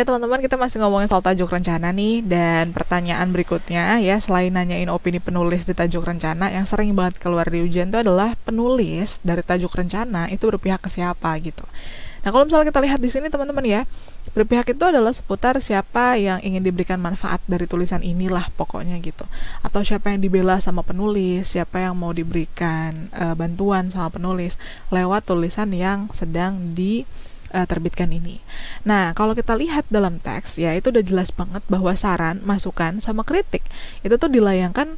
Ya teman-teman kita masih ngomongin soal tajuk rencana nih dan pertanyaan berikutnya ya selain nanyain opini penulis di tajuk rencana yang sering banget keluar di ujian itu adalah penulis dari tajuk rencana itu berpihak ke siapa gitu. Nah kalau misalnya kita lihat di sini teman-teman ya berpihak itu adalah seputar siapa yang ingin diberikan manfaat dari tulisan inilah pokoknya gitu atau siapa yang dibela sama penulis siapa yang mau diberikan e, bantuan sama penulis lewat tulisan yang sedang di uh, terbitkan ini. Nah, kalau kita lihat dalam teks ya itu udah jelas banget bahwa saran, masukan sama kritik itu tuh dilayangkan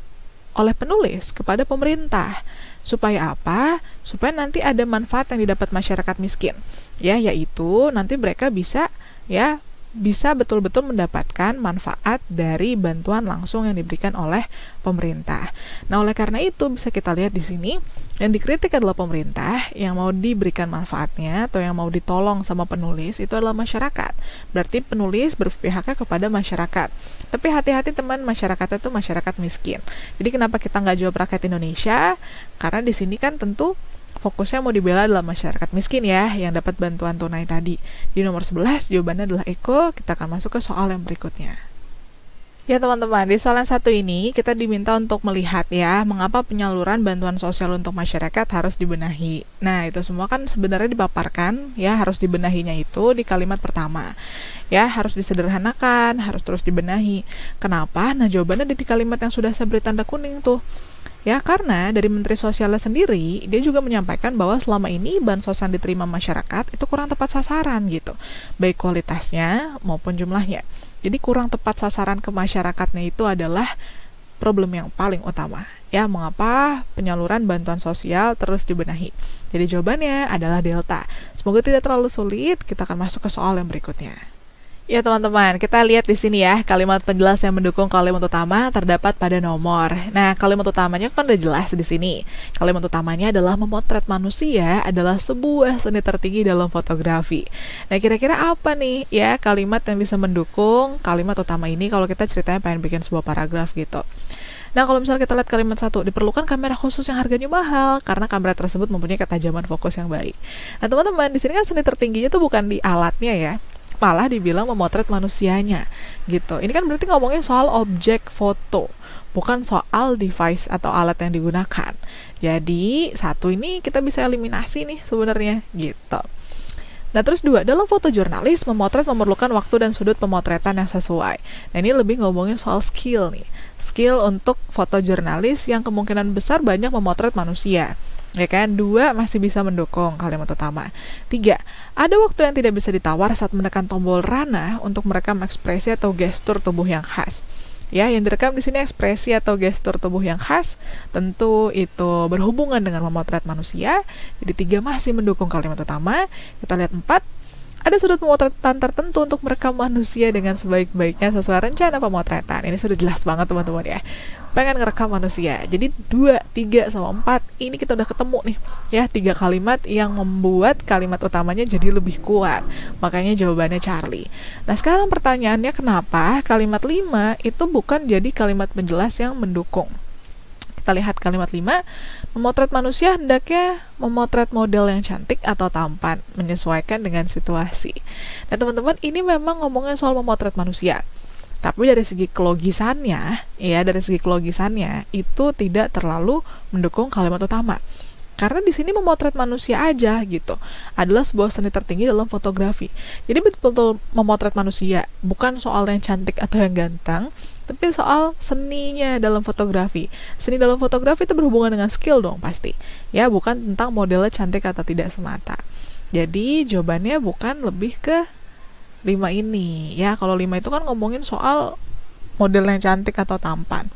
oleh penulis kepada pemerintah. Supaya apa? Supaya nanti ada manfaat yang didapat masyarakat miskin. Ya, yaitu nanti mereka bisa ya bisa betul-betul mendapatkan manfaat dari bantuan langsung yang diberikan oleh pemerintah. Nah, oleh karena itu bisa kita lihat di sini yang dikritik adalah pemerintah, yang mau diberikan manfaatnya atau yang mau ditolong sama penulis itu adalah masyarakat. Berarti penulis berpihaknya kepada masyarakat. Tapi hati-hati teman masyarakat itu masyarakat miskin. Jadi kenapa kita nggak jawab rakyat Indonesia? Karena di sini kan tentu fokusnya mau dibela adalah masyarakat miskin ya yang dapat bantuan tunai tadi. Di nomor 11 jawabannya adalah Eko. Kita akan masuk ke soal yang berikutnya. Ya teman-teman, di soal yang satu ini kita diminta untuk melihat ya mengapa penyaluran bantuan sosial untuk masyarakat harus dibenahi. Nah itu semua kan sebenarnya dipaparkan ya harus dibenahinya itu di kalimat pertama. Ya harus disederhanakan, harus terus dibenahi. Kenapa? Nah jawabannya ada di kalimat yang sudah saya beri tanda kuning tuh Ya, karena dari Menteri Sosialnya sendiri, dia juga menyampaikan bahwa selama ini bansos yang diterima masyarakat itu kurang tepat sasaran gitu, baik kualitasnya maupun jumlahnya. Jadi kurang tepat sasaran ke masyarakatnya itu adalah problem yang paling utama. Ya, mengapa penyaluran bantuan sosial terus dibenahi? Jadi jawabannya adalah delta. Semoga tidak terlalu sulit, kita akan masuk ke soal yang berikutnya. Ya teman-teman, kita lihat di sini ya kalimat penjelas yang mendukung kalimat utama terdapat pada nomor. Nah, kalimat utamanya kan udah jelas di sini. Kalimat utamanya adalah memotret manusia adalah sebuah seni tertinggi dalam fotografi. Nah, kira-kira apa nih ya kalimat yang bisa mendukung kalimat utama ini kalau kita ceritanya pengen bikin sebuah paragraf gitu. Nah, kalau misalnya kita lihat kalimat satu, diperlukan kamera khusus yang harganya mahal karena kamera tersebut mempunyai ketajaman fokus yang baik. Nah, teman-teman, di sini kan seni tertingginya tuh bukan di alatnya ya, malah dibilang memotret manusianya gitu. Ini kan berarti ngomongnya soal objek foto, bukan soal device atau alat yang digunakan. Jadi, satu ini kita bisa eliminasi nih sebenarnya gitu. Nah, terus dua, dalam foto jurnalis, memotret memerlukan waktu dan sudut pemotretan yang sesuai. Nah, ini lebih ngomongin soal skill nih. Skill untuk foto jurnalis yang kemungkinan besar banyak memotret manusia ya kan dua masih bisa mendukung kalimat utama tiga ada waktu yang tidak bisa ditawar saat menekan tombol rana untuk merekam ekspresi atau gestur tubuh yang khas ya yang direkam di sini ekspresi atau gestur tubuh yang khas tentu itu berhubungan dengan memotret manusia jadi tiga masih mendukung kalimat utama kita lihat empat ada sudut pemotretan tertentu untuk merekam manusia dengan sebaik-baiknya sesuai rencana pemotretan. Ini sudah jelas banget teman-teman ya pengen ngerekam manusia jadi dua tiga sama empat ini kita udah ketemu nih ya tiga kalimat yang membuat kalimat utamanya jadi lebih kuat makanya jawabannya Charlie nah sekarang pertanyaannya kenapa kalimat lima itu bukan jadi kalimat penjelas yang mendukung kita lihat kalimat 5 memotret manusia hendaknya memotret model yang cantik atau tampan menyesuaikan dengan situasi nah teman-teman ini memang ngomongin soal memotret manusia tapi dari segi kelogisannya, ya dari segi kelogisannya itu tidak terlalu mendukung kalimat utama. Karena di sini memotret manusia aja gitu adalah sebuah seni tertinggi dalam fotografi. Jadi betul-betul memotret manusia, bukan soal yang cantik atau yang ganteng, tapi soal seninya dalam fotografi. Seni dalam fotografi itu berhubungan dengan skill dong pasti. Ya, bukan tentang modelnya cantik atau tidak semata. Jadi jawabannya bukan lebih ke lima ini ya kalau lima itu kan ngomongin soal model yang cantik atau tampan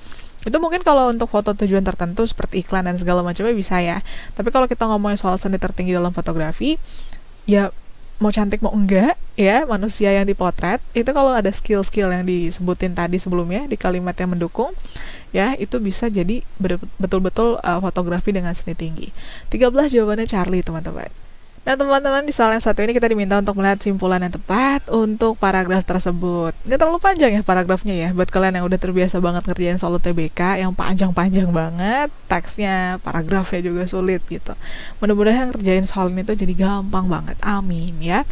itu mungkin kalau untuk foto tujuan tertentu seperti iklan dan segala macamnya bisa ya tapi kalau kita ngomongin soal seni tertinggi dalam fotografi ya mau cantik mau enggak ya manusia yang dipotret itu kalau ada skill-skill yang disebutin tadi sebelumnya di kalimat yang mendukung ya itu bisa jadi betul-betul uh, fotografi dengan seni tinggi 13 jawabannya Charlie teman-teman Nah teman-teman di soal yang satu ini kita diminta untuk melihat simpulan yang tepat untuk paragraf tersebut. Ya, Nggak terlalu panjang ya paragrafnya ya. Buat kalian yang udah terbiasa banget ngerjain soal TBK yang panjang-panjang banget, teksnya, paragrafnya juga sulit gitu. Mudah-mudahan ngerjain soal ini tuh jadi gampang banget. Amin ya.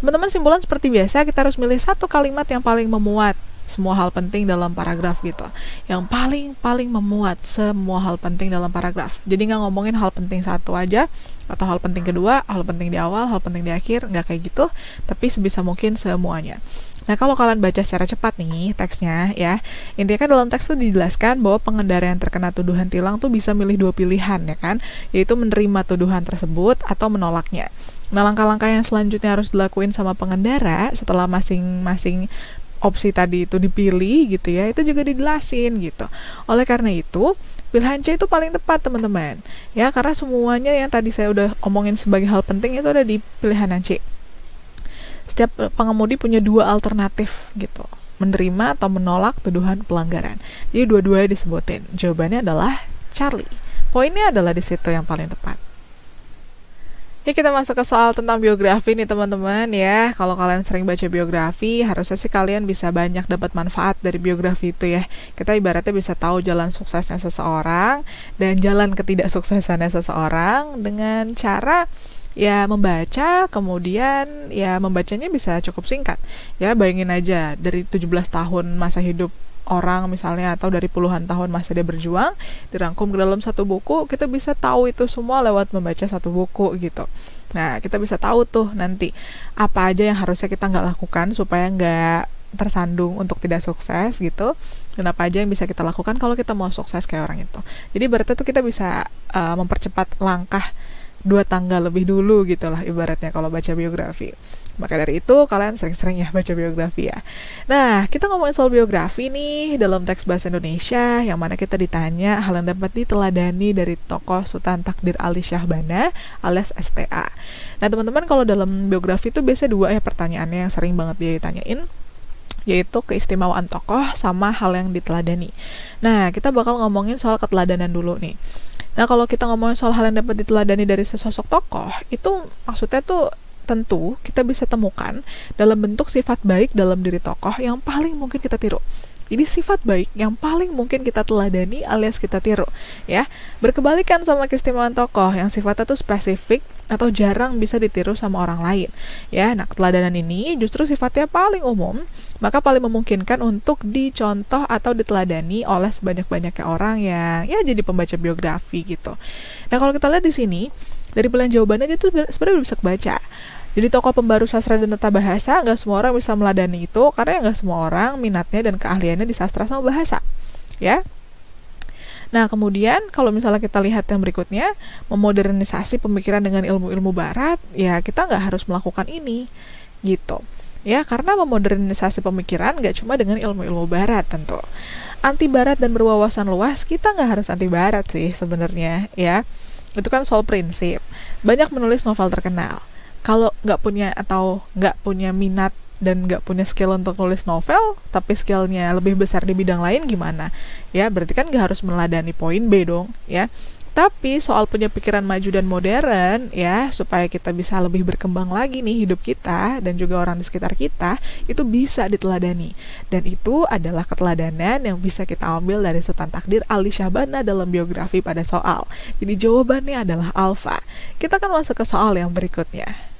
Teman-teman simpulan seperti biasa kita harus milih satu kalimat yang paling memuat semua hal penting dalam paragraf gitu yang paling paling memuat semua hal penting dalam paragraf jadi nggak ngomongin hal penting satu aja atau hal penting kedua hal penting di awal hal penting di akhir nggak kayak gitu tapi sebisa mungkin semuanya Nah, kalau kalian baca secara cepat nih teksnya ya, intinya kan dalam teks tuh dijelaskan bahwa pengendara yang terkena tuduhan tilang tuh bisa milih dua pilihan ya kan, yaitu menerima tuduhan tersebut atau menolaknya. Nah, langkah-langkah yang selanjutnya harus dilakuin sama pengendara setelah masing-masing opsi tadi itu dipilih gitu ya, itu juga dijelasin gitu. Oleh karena itu, pilihan C itu paling tepat teman-teman. Ya, karena semuanya yang tadi saya udah omongin sebagai hal penting itu ada di pilihan C. Setiap pengemudi punya dua alternatif gitu menerima atau menolak tuduhan pelanggaran. Jadi dua-duanya disebutin. Jawabannya adalah Charlie. Poinnya adalah di situ yang paling tepat. Ya kita masuk ke soal tentang biografi nih teman-teman ya. Kalau kalian sering baca biografi, harusnya sih kalian bisa banyak dapat manfaat dari biografi itu ya. Kita ibaratnya bisa tahu jalan suksesnya seseorang dan jalan ketidaksuksesannya seseorang dengan cara ya membaca kemudian ya membacanya bisa cukup singkat ya bayangin aja dari 17 tahun masa hidup orang misalnya atau dari puluhan tahun masa dia berjuang dirangkum ke dalam satu buku kita bisa tahu itu semua lewat membaca satu buku gitu nah kita bisa tahu tuh nanti apa aja yang harusnya kita nggak lakukan supaya nggak tersandung untuk tidak sukses gitu Kenapa aja yang bisa kita lakukan kalau kita mau sukses kayak orang itu jadi berarti tuh kita bisa uh, mempercepat langkah dua tangga lebih dulu gitulah ibaratnya kalau baca biografi maka dari itu, kalian sering-sering ya baca biografi ya. Nah, kita ngomongin soal biografi nih dalam teks bahasa Indonesia, yang mana kita ditanya hal yang dapat diteladani dari tokoh Sultan Takdir Ali Syahbana alias STA. Nah, teman-teman kalau dalam biografi itu biasanya dua ya pertanyaannya yang sering banget dia ditanyain yaitu keistimewaan tokoh sama hal yang diteladani. Nah, kita bakal ngomongin soal keteladanan dulu nih. Nah, kalau kita ngomongin soal hal yang dapat diteladani dari sesosok tokoh, itu maksudnya tuh tentu kita bisa temukan dalam bentuk sifat baik dalam diri tokoh yang paling mungkin kita tiru. ini sifat baik yang paling mungkin kita teladani alias kita tiru, ya. Berkebalikan sama keistimewaan tokoh yang sifatnya tuh spesifik atau jarang bisa ditiru sama orang lain, ya. Nah, keteladanan ini justru sifatnya paling umum, maka paling memungkinkan untuk dicontoh atau diteladani oleh sebanyak-banyaknya orang yang ya jadi pembaca biografi gitu. Nah, kalau kita lihat di sini, dari pilihan jawabannya itu sebenarnya bisa baca. jadi tokoh pembaru sastra dan tata bahasa nggak semua orang bisa meladani itu karena nggak semua orang minatnya dan keahliannya di sastra sama bahasa ya Nah, kemudian kalau misalnya kita lihat yang berikutnya, memodernisasi pemikiran dengan ilmu-ilmu barat, ya kita nggak harus melakukan ini, gitu. Ya, karena memodernisasi pemikiran nggak cuma dengan ilmu-ilmu barat tentu. Anti barat dan berwawasan luas, kita nggak harus anti barat sih sebenarnya, ya itu kan soal prinsip banyak menulis novel terkenal kalau nggak punya atau nggak punya minat dan nggak punya skill untuk nulis novel tapi skillnya lebih besar di bidang lain gimana ya berarti kan nggak harus meladani poin B dong ya tapi soal punya pikiran maju dan modern ya, supaya kita bisa lebih berkembang lagi nih hidup kita dan juga orang di sekitar kita, itu bisa diteladani. Dan itu adalah keteladanan yang bisa kita ambil dari Sultan Takdir Ali Syabana dalam biografi pada soal. Jadi jawabannya adalah alfa. Kita akan masuk ke soal yang berikutnya.